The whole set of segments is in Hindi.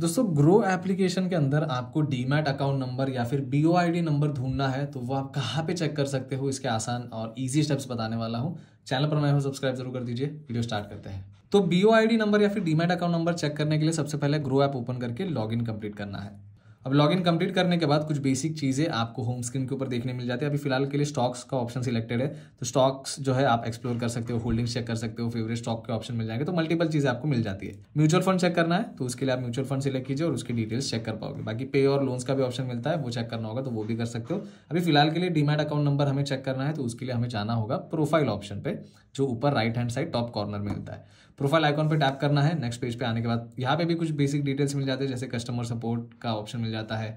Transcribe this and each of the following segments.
दोस्तों ग्रो एप्लीकेशन के अंदर आपको डीमैट अकाउंट नंबर या फिर बी नंबर ढूंढना है तो वो आप कहाँ पे चेक कर सकते हो इसके आसान और इजी स्टेप्स बताने वाला हूँ चैनल पर नए हो सब्सक्राइब जरूर कर दीजिए वीडियो स्टार्ट करते हैं तो बी नंबर या फिर डीमैट अकाउंट नंबर चेक करने के लिए सबसे पहले ग्रो ऐप ओपन करके लॉग इन कंप्लीट करना है अब लॉगिन कंप्लीट करने के बाद कुछ बेसिक चीज़ें आपको होम स्क्रीन के ऊपर देखने मिल जाती है अभी फिलहाल के लिए स्टॉक्स का ऑप्शन सिलेक्टेड है तो स्टॉक्स जो है आप एक्सप्लोर कर सकते हो होल्डिंग्स चेक कर सकते हो फेवरेट स्टॉक के ऑप्शन मिल जाएंगे तो मल्टीपल चीज़ें आपको मिल जाती है म्यूचुअल फंड चेक करना है तो उसके लिए आप म्यूचुअल फंड सिलेक्ट कीजिए और उसकी डिटेल्स चेक कर पाओगे बाकी पे और लोन्स का भी ऑप्शन मिलता है वो चेक करना होगा तो वो भी कर सकते हो अभी फिलहाल के लिए डीमेट अकाउंट नंबर हमें चेक करना है तो उसके लिए हमें जाना होगा प्रोफाइल ऑप्शन पे जो ऊपर right hand side top corner में मिलता है प्रोफाइल आइकॉन पे टैप करना है नेक्स्ट पेज पे आने के बाद यहाँ पे भी कुछ बेसिक डिटेल्स मिल जाते हैं जैसे कस्टमर सपोर्ट का ऑप्शन मिल जाता है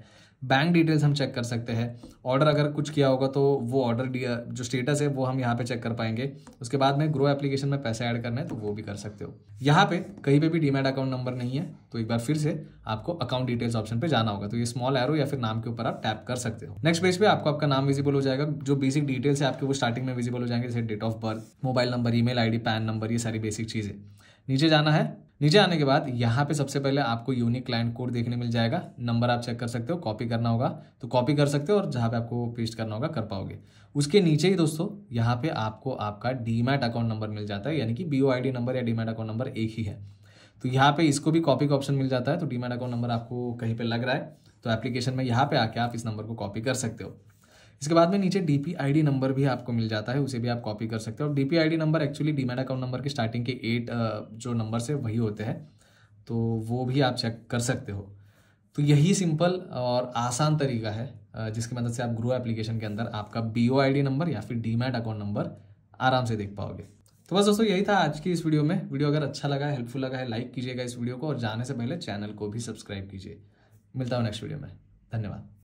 बैंक डिटेल्स हम चेक कर सकते हैं ऑर्डर अगर कुछ किया होगा तो वो ऑर्डर जो स्टेटस है वो हम यहाँ पे चेक कर पाएंगे उसके बाद में ग्रो एप्लीकेशन में पैसे ऐड करना है तो वो भी कर सकते हो यहाँ पे कहीं पे भी डीमेट अकाउंट नंबर नहीं है तो एक बार फिर से आपको अकाउंट डिटेल्स ऑप्शन पे जाना होगा तो ये स्मॉल एरो या फिर नाम के ऊपर आप टैप कर सकते हो नेक्स्ट पेज पे आपको आपका नाम विजिबल हो जाएगा जो बेसिक डिटेल्स है आपके वो स्टार्टिंग में विजिबल हो जाएंगे जैसे date of birth mobile number email PAN number ये सारी बेसिक चीज़ें नीचे जाना है नीचे आने के बाद यहाँ पे सबसे पहले आपको यूनिक क्लाइंट कोड देखने मिल जाएगा नंबर आप चेक कर सकते हो कॉपी करना होगा तो कॉपी कर सकते हो और जहाँ पे आपको पेस्ट करना होगा कर पाओगे उसके नीचे ही दोस्तों यहाँ पे आपको आपका डीमैट अकाउंट नंबर मिल जाता है यानी कि बी नंबर या डीमैट अकाउंट नंबर एक ही है तो यहाँ पे इसको भी कॉपी का ऑप्शन मिल जाता है तो डीमैट अकाउंट नंबर आपको कहीं पर लग रहा है तो एप्लीकेशन में यहाँ पे आके आप इस नंबर को कॉपी कर सकते हो इसके बाद में नीचे डी पी नंबर भी आपको मिल जाता है उसे भी आप कॉपी कर सकते हो और D P number actually demat account number के स्टार्टिंग के एट जो नंबर से वही होते हैं तो वो भी आप चेक कर सकते हो तो यही सिंपल और आसान तरीका है जिसकी मदद से आप ग्रो एप्लीकेशन के अंदर आपका बी ओ नंबर या फिर डीमेट अकाउंट नंबर आराम से देख पाओगे तो बस दोस्तों यही था आज की इस वीडियो में वीडियो अगर अच्छा लगा है हेल्पफुल लगा है लाइक कीजिएगा इस वीडियो को और जाने से पहले चैनल को भी सब्सक्राइब कीजिए मिलता हूँ नेक्स्ट वीडियो में धन्यवाद